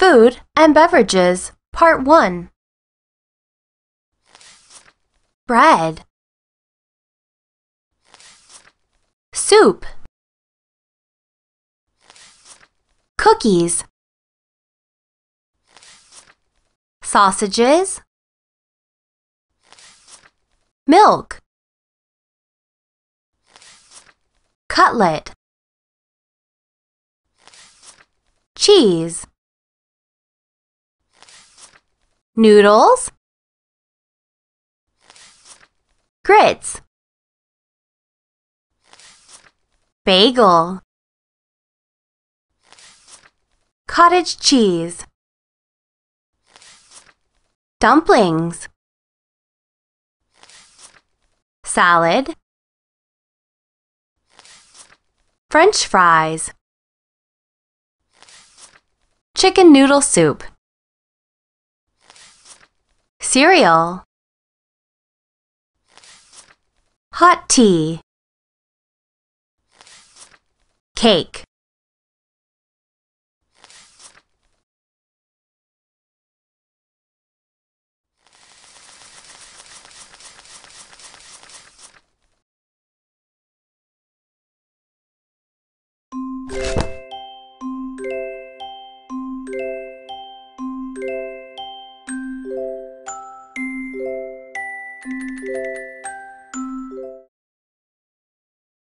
Food and Beverages, Part 1 Bread Soup Cookies Sausages Milk Cutlet Cheese noodles grits bagel cottage cheese dumplings salad french fries chicken noodle soup cereal hot tea cake Música